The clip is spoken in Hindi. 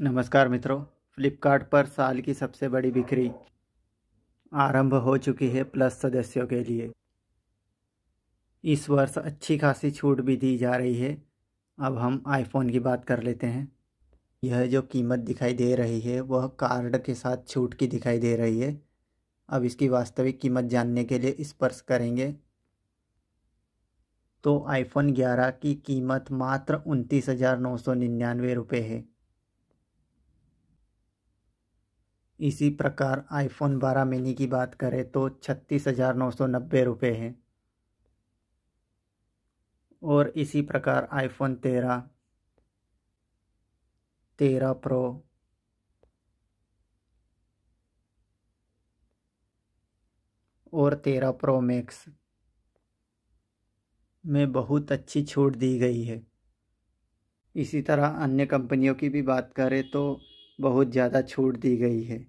नमस्कार मित्रों फ्लिपकार्ट पर साल की सबसे बड़ी बिक्री आरंभ हो चुकी है प्लस सदस्यों के लिए इस वर्ष अच्छी खासी छूट भी दी जा रही है अब हम आईफोन की बात कर लेते हैं यह जो कीमत दिखाई दे रही है वह कार्ड के साथ छूट की दिखाई दे रही है अब इसकी वास्तविक कीमत जानने के लिए स्पर्श करेंगे तो आईफोन 11 की कीमत मात्र उनतीस हज़ार नौ सौ निन्यानवे रुपये है इसी प्रकार आईफोन 12 मिनी की बात करें तो छत्तीस हज़ार नौ सौ नब्बे रुपये हैं और इसी प्रकार आईफोन 13, 13 प्रो और 13 प्रो मैक्स में बहुत अच्छी छूट दी गई है इसी तरह अन्य कंपनियों की भी बात करें तो बहुत ज़्यादा छूट दी गई है